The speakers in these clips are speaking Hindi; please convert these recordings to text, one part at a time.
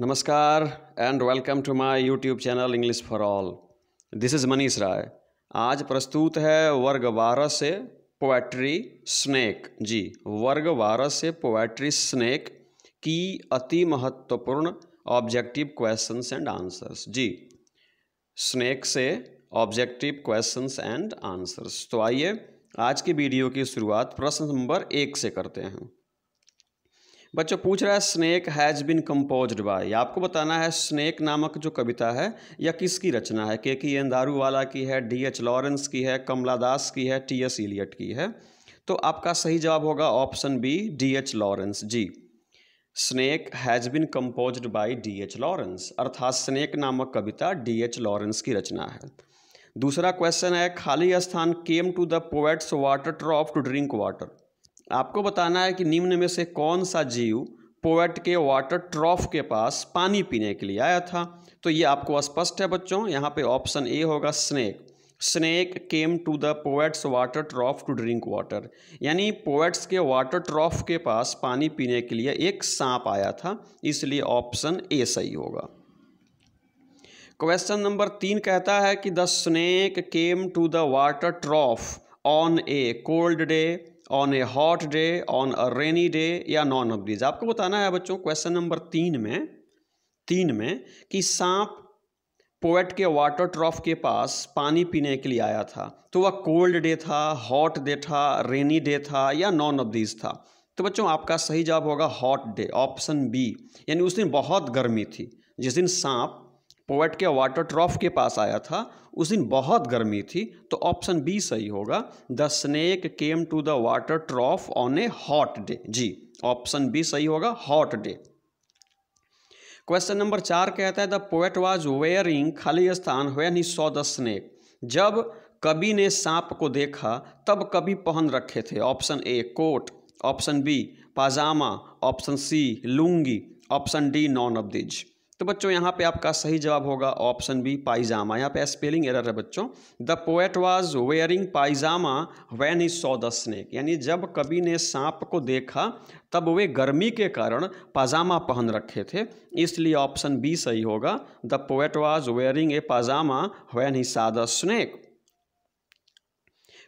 नमस्कार and welcome to my YouTube channel English for all this is Manish Rai आज प्रस्तुत है वर्ग बारह से पोएट्री स्नैक जी वर्ग बारह से पोएट्री स्नेक की अति महत्वपूर्ण ऑब्जेक्टिव क्वेश्चंस एंड आंसर्स जी स्नेक से ऑब्जेक्टिव क्वेश्चंस एंड आंसर्स तो आइए आज की वीडियो की शुरुआत प्रश्न नंबर एक से करते हैं बच्चों पूछ रहा है snake has been compose by आपको बताना है स्नेक नामक जो कविता है या किसकी रचना है के एन वाला की है डी एच लॉरेंस की है कमला दास की है टी एस इलियट की है तो आपका सही जवाब होगा option B D H Lawrence ji snake has been compose by D H Lawrence अर्थात स्नेक नामक कविता डी एच लॉरेंस की रचना है दूसरा क्वेश्चन है खाली स्थान came to the poet's water trough to drink water आपको बताना है कि निम्न में से कौन सा जीव पोएट के वाटर ट्रॉफ के पास पानी पीने के लिए आया था तो ये आपको स्पष्ट है बच्चों यहाँ पे ऑप्शन ए होगा snake snake came to the poet's water trough to drink water यानी पोएट्स के वाटर ट्रॉफ के पास पानी पीने के लिए एक सांप आया था इसलिए ऑप्शन ए सही होगा क्वेश्चन नंबर तीन कहता है कि the snake came to the water trough on a cold day on a hot day on a rainy day या नॉन ऑफ आपको बताना है बच्चों क्वेश्चन नंबर तीन में तीन में कि सांप पोएट के वाटर ट्रॉफ के पास पानी पीने के लिए आया था तो वह कोल्ड डे था हॉट डे था रेनी डे था या नॉन ऑफ था तो बच्चों आपका सही जवाब होगा हॉट डे ऑप्शन बी यानी उस दिन बहुत गर्मी थी जिस दिन सांप पोवेट के वाटर ट्रॉफ के पास आया था उस दिन बहुत गर्मी थी तो ऑप्शन बी सही होगा the snake came to the water trough on a hot day जी ऑप्शन बी सही होगा हॉट डे क्वेश्चन नंबर चार कहता है द पोएट वॉज वेयरिंग खाली स्थान when he saw the snake जब कभी ने सांप को देखा तब कभी पहन रखे थे option A coat option B pyjama option C lungi option D none of these तो बच्चों यहाँ पे आपका सही जवाब होगा ऑप्शन बी पाइजामा यहाँ पे स्पेलिंग एरर है बच्चों the poet was wearing pyjama when he saw the snake यानी जब कवि ने सांप को देखा तब वे गर्मी के कारण पाजामा पहन रखे थे इसलिए ऑप्शन बी सही होगा the poet was wearing a pyjama when he saw the snake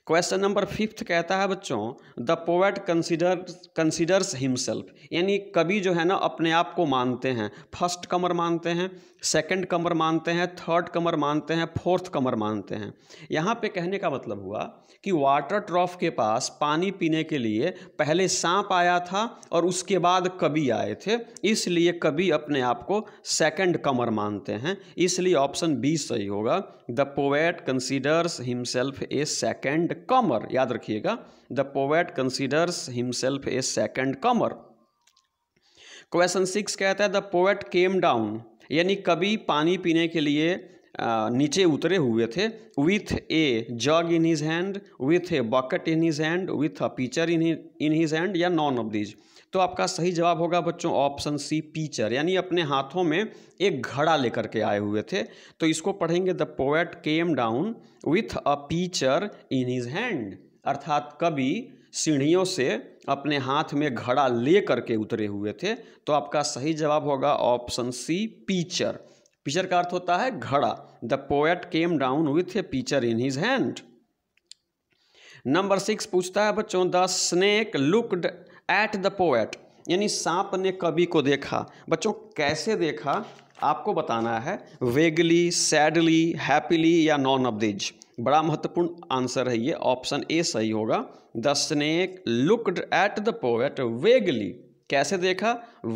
question number fifth कहता है बच्चों the poet consider considers himself यानी कवि जो है ना अपने आप को मानते हैं फर्स्ट कमर मानते हैं सेकंड कमर मानते हैं थर्ड कमर मानते हैं फोर्थ कमर मानते हैं यहाँ पे कहने का मतलब हुआ कि वाटर ट्रॉफ के पास पानी पीने के लिए पहले सांप आया था और उसके बाद कभी आए थे इसलिए कभी अपने आप को सेकंड कमर मानते हैं इसलिए ऑप्शन बी सही होगा the poet considers himself a second comer याद रखिएगा the poet considers himself a second comer question six कहता है द पोएट केम डाउन यानी कभी पानी पीने के लिए नीचे उतरे हुए थे with a jug in his hand with a bucket in his hand with a pitcher in in his hand या नॉन ऑफ दीज तो आपका सही जवाब होगा बच्चों ऑप्शन सी पीचर यानी अपने हाथों में एक घड़ा लेकर के आए हुए थे तो इसको पढ़ेंगे the poet came down with a pitcher in his hand अर्थात कभी सीढ़ियों से अपने हाथ में घड़ा ले करके उतरे हुए थे तो आपका सही जवाब होगा ऑप्शन सी पीचर पीचर का अर्थ होता है घड़ा the poet came down with a pitcher in his hand number six पूछता है बच्चों the snake looked at the poet यानी सांप ने कवि को देखा बच्चों कैसे देखा आपको बताना है वेगली सैडली हैप्पीली या नॉन ऑफ दिज बड़ा महत्वपूर्ण आंसर है ये ऑप्शन ए सही होगा the snake looked at the poet vaguely कैसे देखा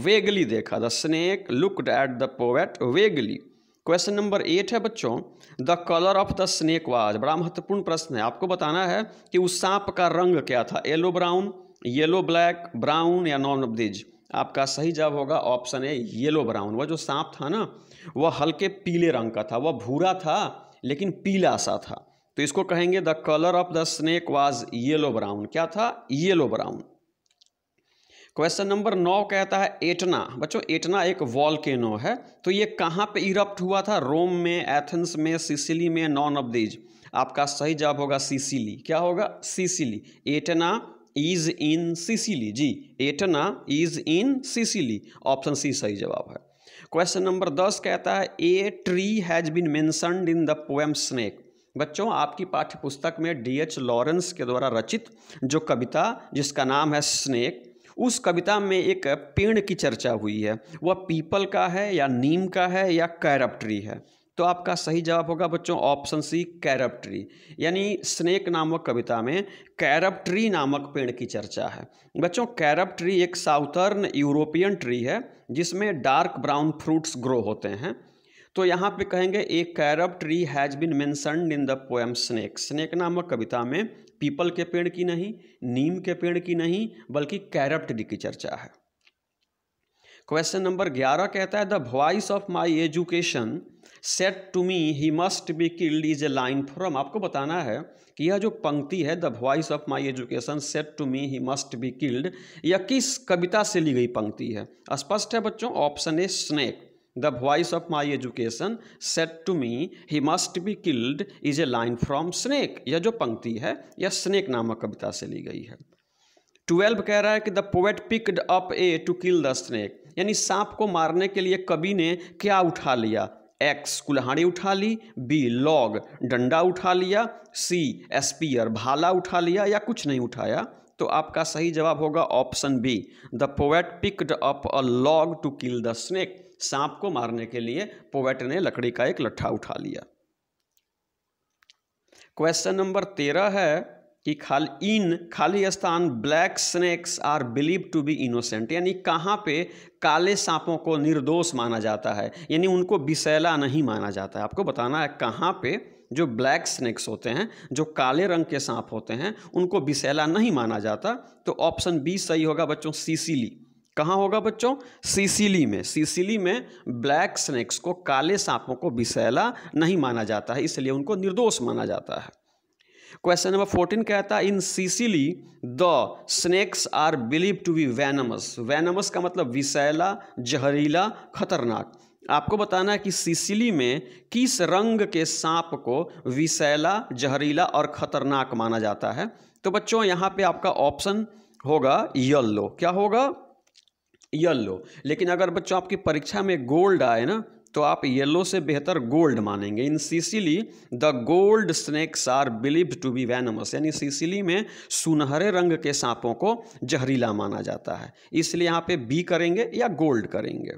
वेगली देखा the snake looked at the poet vaguely question number eight है बच्चों the colour of the snake was बड़ा महत्वपूर्ण प्रश्न है आपको बताना है कि उस सांप का रंग क्या था yellow brown yellow black brown या नॉन ऑफ दिज आपका सही जवाब होगा ऑप्शन ए येलो ब्राउन वह जो सांप था ना वह हल्के पीले रंग का था वह भूरा था लेकिन पीला सा था तो इसको कहेंगे the colour of the snake was yellow brown क्या था येलो ब्राउन क्वेश्चन नंबर नौ कहता है एटना बच्चों एटना एक वॉलकेनो है तो ये कहाँ पे इरप्ट हुआ था रोम में एथेंस में सिसिली में नॉन ऑफ दीज आपका सही जवाब होगा सिसिली क्या होगा Sicily Etna is in Sicily जी Etna is in Sicily option C सही जवाब है क्वेश्चन नंबर दस कहता है a tree has been mentioned in the poem snake बच्चों आपकी पाठ्य पुस्तक में डी एच लॉरेंस के द्वारा रचित जो कविता जिसका नाम है स्नेक उस कविता में एक पेड़ की चर्चा हुई है वह पीपल का है या नीम का है या कैरप ट्री है तो आपका सही जवाब होगा बच्चों ऑप्शन सी कैरप ट्री यानी स्नेक नामक कविता में कैरप ट्री नामक पेड़ की चर्चा है बच्चों कैरप ट्री एक साउथर्न यूरोपियन ट्री है जिसमें डार्क ब्राउन फ्रूट्स ग्रो होते हैं तो यहाँ पे कहेंगे a carob tree has been mentioned in the poem snake snake नामक कविता में पीपल के पेड़ की नहीं नीम के पेड़ की नहीं बल्कि कैरब ट्री की चर्चा है क्वेश्चन नंबर ग्यारह कहता है the voice of my education said to me he must be killed is a line from आपको बताना है कि यह जो पंक्ति है the voice of my education said to me he must be killed यह किस कविता से ली गई पंक्ति है स्पष्ट है बच्चों option A snake the voice of my education said to me he must be killed is a line from snake यह जो पंक्ति है यह स्नेक नामक कविता से ली गई है ट्वेल्व कह रहा है कि the poet picked up a to kill the snake यानी सांप को मारने के लिए कवि ने क्या उठा लिया एक्स कुल्हाड़ी उठा ली बी लॉग डंडा उठा लिया सी एस्पियर भाला उठा लिया या कुछ नहीं उठाया तो आपका सही जवाब होगा option B the poet picked up a log to kill the snake सांप को मारने के लिए पोवेट ने लकड़ी का एक लट्ठा उठा लिया क्वेश्चन नंबर तेरह है कि खाल इन खाली स्थान black snakes are believe to be innocent यानी कहाँ पे काले सांपों को निर्दोष माना जाता है यानी उनको बिसैला नहीं माना जाता है आपको बताना है कहाँ पे जो ब्लैक स्नैक्स होते हैं जो काले रंग के सांप होते हैं उनको बिसैला नहीं माना जाता तो ऑप्शन बी सही होगा बच्चों सीसीली कहाँ होगा बच्चों सीसिली में सीसिली में ब्लैक स्नेक्स को काले सांपों को विषैला नहीं माना जाता है इसलिए उनको निर्दोष माना जाता है क्वेश्चन नंबर फोर्टीन कहता है in Sicily the snakes are believe to be venomous venomous का मतलब विषैला जहरीला खतरनाक आपको बताना है कि सिसिली में किस रंग के सांप को विषैला जहरीला और खतरनाक माना जाता है तो बच्चों यहाँ पे आपका ऑप्शन होगा येल्लो क्या होगा येलो लेकिन अगर बच्चों आपकी परीक्षा में गोल्ड आए ना तो आप येलो से बेहतर गोल्ड मानेंगे in Sicily the gold snakes are believe to be venomous यानी सीसिली में सुनहरे रंग के सांपों को जहरीला माना जाता है इसलिए यहाँ पे बी करेंगे या गोल्ड करेंगे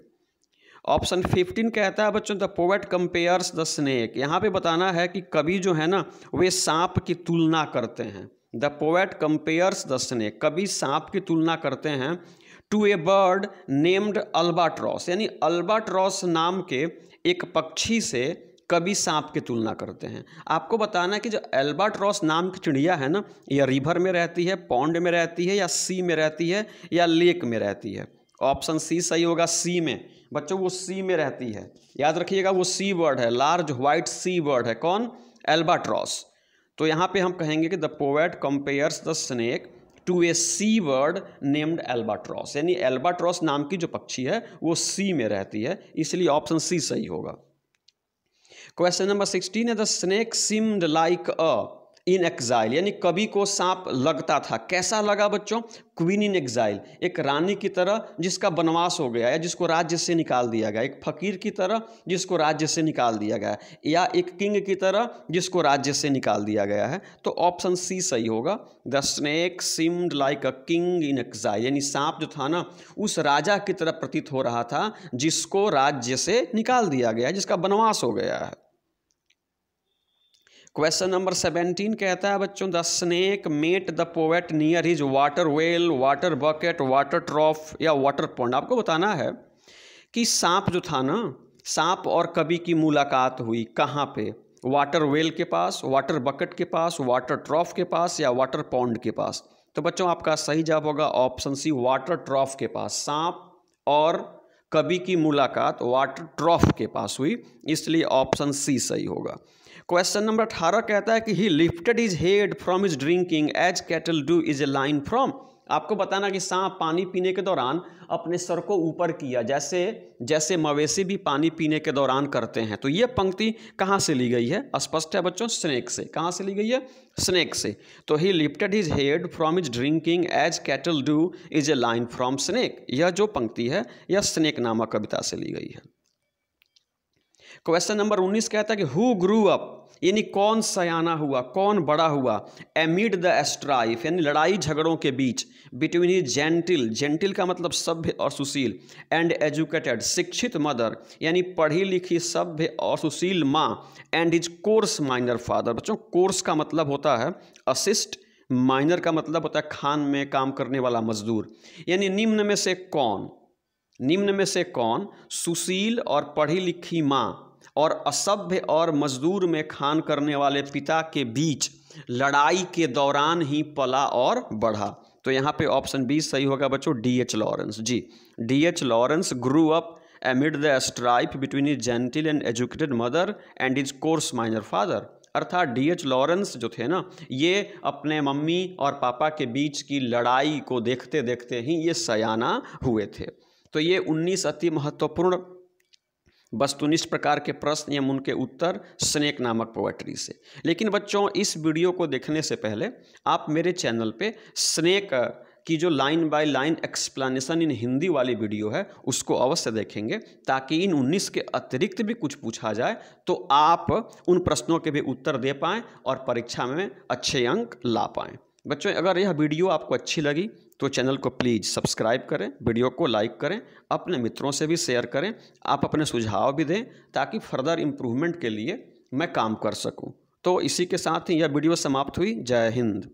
ऑप्शन फिफ्टीन कहता है बच्चों the poet compares the snake यहाँ पे बताना है कि कभी जो है ना वे सांप की तुलना करते हैं the poet compares the snake कभी सांप की तुलना करते हैं to a bird named albatross यानी अल्बाट्रॉस नाम के एक पक्षी से कभी सांप की तुलना करते हैं आपको बताना है कि जो अल्बाट्रॉस नाम की चिड़िया है ना यह रिवर में रहती है पौंड में रहती है या सी में रहती है या लेक में रहती है ऑप्शन सी सही होगा सी में बच्चों वो सी में रहती है याद रखिएगा वो सी वर्ड है लार्ज व्हाइट सी वर्ड है कौन एल्बाट्रॉस तो यहाँ पे हम कहेंगे कि the poet compares the snake to a sea bird named albatross यानी एल्बाट्रॉस नाम की जो पक्षी है वो सी में रहती है इसलिए ऑप्शन सी सही होगा क्वेश्चन नंबर सिक्सटीन है the snake seemed like a in exile यानी कवि को सांप लगता था कैसा लगा बच्चों क्वीन इन एक्ज़ाइल एक रानी की तरह जिसका वनवास हो गया या जिसको राज्य से निकाल दिया गया एक फ़कीर की तरह जिसको राज्य से निकाल दिया गया या एक किंग की तरह जिसको राज्य से निकाल दिया गया है तो ऑप्शन सी सही होगा the snake seemed like a king in exile यानी सांप जो था ना उस राजा की तरह प्रतीत हो रहा था जिसको राज्य से निकाल दिया गया जिसका वनवास हो गया है क्वेश्चन नंबर सेवेंटीन कहता है बच्चों the snake met the poet near his water well water bucket water trough या वाटर पॉन्ड आपको बताना है कि सांप जो था ना सांप और कवि की मुलाकात हुई कहाँ पे वाटर वेल के पास वाटर बकेट के पास वाटर ट्रॉफ के पास या वाटर पॉन्ड के पास तो बच्चों आपका सही जवाब होगा ऑप्शन सी वाटर ट्रॉफ के पास सांप और कवि की मुलाकात वाटर ट्रॉफ के पास हुई इसलिए ऑप्शन सी सही होगा क्वेश्चन नंबर अठारह कहता है कि he lifted his head from his drinking as cattle do is a line from आपको बताना कि सांप पानी पीने के दौरान अपने सर को ऊपर किया जैसे जैसे मवेशी भी पानी पीने के दौरान करते हैं तो ये पंक्ति कहाँ से ली गई है स्पष्ट है बच्चों स्नेक से कहाँ से ली गई है स्नेक से तो he lifted his head from his drinking as cattle do is a line from snake यह जो पंक्ति है यह स्नेक नामक कविता से ली गई है क्वेश्चन नंबर 19 कहता है कि हु ग्रू अप यानी कौन सयाना हुआ कौन बड़ा हुआ एमिड द एस्ट्राइफ यानी लड़ाई झगड़ों के बीच बिटवीन ही जेंटिल जेंटिल का मतलब सभ्य और सुशील एंड एजुकेटेड शिक्षित मदर यानी पढ़ी लिखी सभ्य और सुशील माँ and his coarse miner father बच्चों कोर्स का मतलब होता है असिस्ट माइनर का मतलब होता है खान में काम करने वाला मजदूर यानी निम्न में से कौन निम्न में से कौन सुशील और पढ़ी लिखी माँ और असभ्य और मजदूर में खान करने वाले पिता के बीच लड़ाई के दौरान ही पला और बढ़ा तो यहाँ पे ऑप्शन बी सही होगा बच्चों D H Lawrence ji D H Lawrence grew up amid the strife between his gentle and educated mother and his coarse miner father अर्थात डी एच लॉरेंस जो थे ना ये अपने मम्मी और पापा के बीच की लड़ाई को देखते देखते ही ये सयाना हुए थे तो ये उन्नीस अति महत्वपूर्ण वस्तुनिष्ठ प्रकार के प्रश्न एवं उनके उत्तर स्नेक नामक पोएट्री से लेकिन बच्चों इस वीडियो को देखने से पहले आप मेरे चैनल पे स्नेक की जो line by line explanation in Hindi वाली वीडियो है उसको अवश्य देखेंगे ताकि इन 19 के अतिरिक्त भी कुछ पूछा जाए तो आप उन प्रश्नों के भी उत्तर दे पाएँ और परीक्षा में अच्छे अंक ला पाएँ बच्चों अगर यह वीडियो आपको अच्छी लगी तो चैनल को प्लीज़ सब्सक्राइब करें वीडियो को लाइक करें अपने मित्रों से भी शेयर करें आप अपने सुझाव भी दें ताकि फर्दर इम्प्रूवमेंट के लिए मैं काम कर सकूं तो इसी के साथ ही यह वीडियो समाप्त हुई जय हिंद